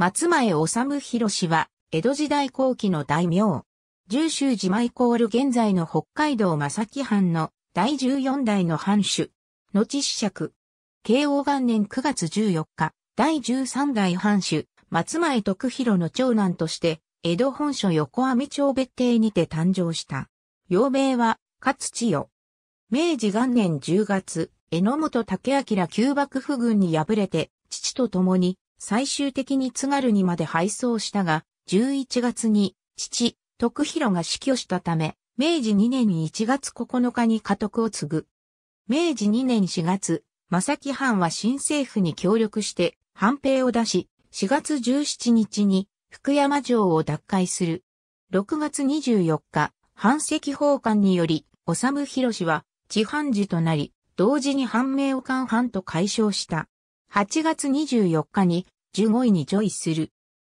松前治博は、江戸時代後期の大名。十州寺前イコール現在の北海道正木藩の第14代の藩主。後子爵。慶応元年9月14日、第13代藩主、松前徳弘の長男として、江戸本所横網町別邸にて誕生した。幼名は、勝千代。明治元年10月、江本武明旧幕府軍に敗れて、父と共に最終的に津軽にまで敗走したが、11月に父、徳弘が死去したため、明治2年1月9日に家督を継ぐ。明治2年4月、正木藩は新政府に協力して、藩兵を出し、4月17日に福山城を奪回する。6月24日、藩籍奉還により、修弘は地藩寺となり、同時に藩名を官藩と改称した。8月24日に15位にジョイする。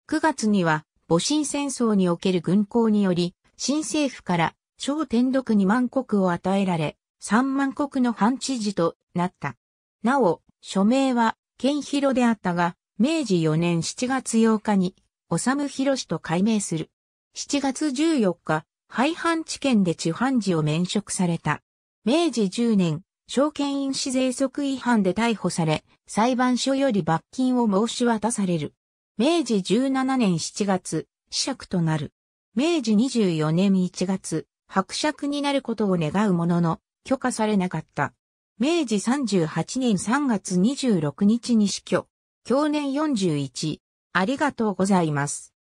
9月には、戊辰戦争における軍港により、新政府から小天禄2万国を与えられ、3万国の藩知事となった。なお、署名は、県広であったが、明治4年7月8日に、修広と改名する。7月14日、廃藩置県で地藩寺を免職された。明治10年、証券因子税則違反で逮捕され、裁判所より罰金を申し渡される。明治17年7月、死者となる。明治24年1月、伯爵になることを願うものの、許可されなかった。明治38年3月26日に死去。去年41。ありがとうございます。